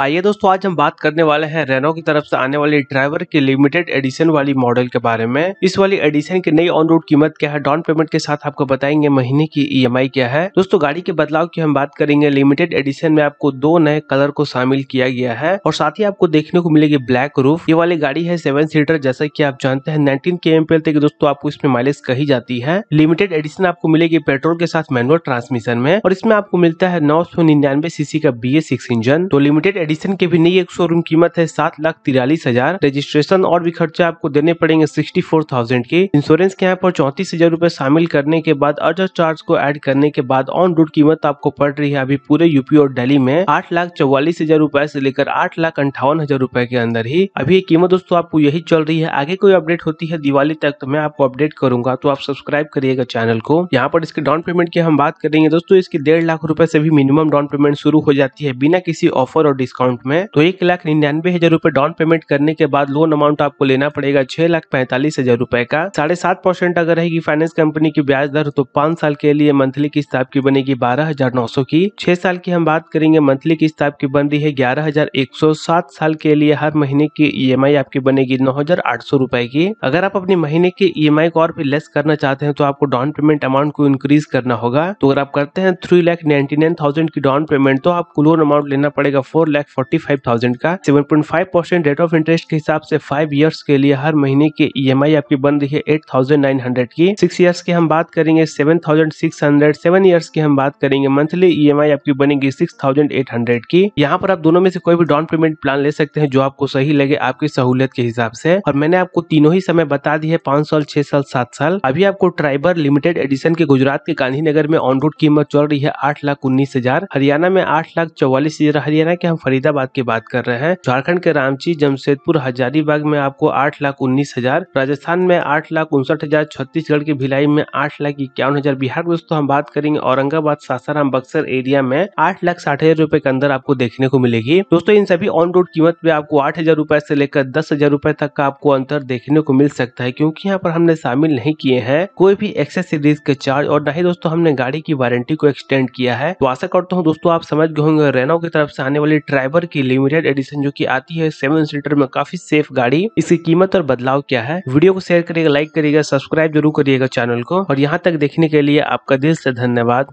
आइए दोस्तों आज हम बात करने वाले हैं रेनो की तरफ से आने वाली ड्राइवर की लिमिटेड एडिशन वाली मॉडल के बारे में इस वाली एडिशन की नई ऑन रोड कीमत क्या है डाउन पेमेंट के साथ आपको बताएंगे महीने की ईएमआई क्या है दोस्तों गाड़ी के बदलाव की हम बात करेंगे लिमिटेड एडिशन में आपको दो नए कलर को शामिल किया गया है और साथ ही आपको देखने को मिलेगी ब्लैक रूफ ये वाली गाड़ी है सेवन सीटर जैसा की आप जानते हैं नाइनटीन के एम तक दोस्तों आपको इसमें माइलेज कही जाती है लिमिटेड एडिशन आपको मिलेगी पेट्रोल के साथ मैनुअल ट्रांसमिशन में और इसमें आपको मिलता है नौ सीसी का बी इंजन तो लिमिटेड एडिशन के भी नई एक शोरूम कीमत है सात लाख तिरालीस हजार रजिस्ट्रेशन और भी खर्चा आपको देने पड़ेंगे सिक्सटी फोर थाउजेंड के इंश्योरेंस के यहाँ पर चौंतीस हजार रूपए शामिल करने के बाद अर्जर चार्ज को एड करने के बाद ऑन रोड कीमत आपको पड़ रही है अभी पूरे यूपी और डेली में आठ लाख चौवालीस हजार रूपए से लेकर आठ लाख अंठावन हजार रूपए के अंदर ही अभी ये कीमत दोस्तों आपको यही चल रही है आगे कोई अपडेट होती है दिवाली तक तो मैं आपको अपडेट करूंगा तो आप सब्सक्राइब करिएगा चैनल को यहाँ पर इसके डाउन पेमेंट की हम बात करेंगे दोस्तों इसकी डेढ़ लाख रूपये से भी मिनिमम डाउन पेमेंट शुरू हो जाती है बिना किसी ऑफर और डिस्काउंट डिस्काउंट में तो एक लाख निन्यानवे हजार रूपए डाउन पेमेंट करने के बाद लोन अमाउंट आपको लेना पड़ेगा छह लाख पैंतालीस हजार रूपए का साढ़े सात परसेंट अगर रहेगी फाइनेंस कंपनी की ब्याज दर तो पांच साल के लिए मंथली किस्त आपकी बनेगी बारह हजार नौ सौ की छह साल की हम बात करेंगे मंथली किस्त आपकी बन रही है ग्यारह हजार एक सौ सात साल के लिए हर महीने की ई e आपकी बनेगी नौ हजार आठ सौ रूपए की अगर आप अपनी महीने की ई e को और भी लेस करना चाहते हैं तो आपको डाउन पेमेंट अमाउंट को इंक्रीज करना होगा तो अगर आप करते हैं three lakh ninety nine thousand की डाउन पेमेंट तो आपको लोन अमाउंट लेना पड़ेगा four lakh lakh forty five thousand का seven point five percent rate of interest के हिसाब से फाइव ईयर्स के लिए हर महीने की ई एम आई आपकी बन रही है एट थाउजेंड नाइन हंड्रेड की सिक्स ईयर्स की हम बात करेंगे seven thousand six hundred seven years की हम बात करेंगे मंथली ई एम आई आपकी बनेगी सिक्स थाउजेंड एट हंड्रेड की यहाँ पर आप दोनों में से कोई भी डाउन पेमेंट प्लान ले सकते हैं जो आपको सही लगे आपकी सहूलियत के हिसाब से और मैंने आपको तीनों ही समय बता दी है पांच साल छह साल सात साल अभी आपको ट्राइबर लिमिटेड एडिशन के गुजरात के गांधीनगर में ऑन रोड कीमत चल रही है आठ लाख उन्नीस हजार हरियाणा में आठ लाख चौवालीस हजार हरियाणा के हम फरीदाबाद की बात कर रहे हैं झारखंड के रामची जमशेदपुर हजारीबाग में आपको आठ लाख उन्नीस हजार राजस्थान में आठ लाख उनसठ हजार छत्तीसगढ़ के भिलाई में आठ लाख इक्यावन हजार बिहार में दोस्तों हम बात करेंगे औरंगाबाद सासाराम बक्सर एरिया में आठ लाख साठ हजार रूपए के अंदर आपको देखने को मिलेगी दोस्तों इन सभी ऑन रोड कीमत में आपको आठ हजार रूपए से लेकर दस हजार रूपए तक का आपको अंतर देखने को मिल सकता है क्यूँकी यहाँ पर हमने शामिल नहीं किए हैं कोई भी एक्सेस के चार्ज और न ही दोस्तों हमने गाड़ी की वारंटी को एक्सटेंड किया है तो आशा करता हूँ दोस्तों आप समझ गए होंगे रेनो की तरफ से आने वाली ट्रैक ड्राइवर की लिमिटेड एडिशन जो की आती है सेवन सीटर में काफी सेफ गाड़ी इसकी कीमत और बदलाव क्या है वीडियो को शेयर करिएगा लाइक करिएगा सब्सक्राइब जरूर करिएगा चैनल को और यहाँ तक देखने के लिए आपका दिल से धन्यवाद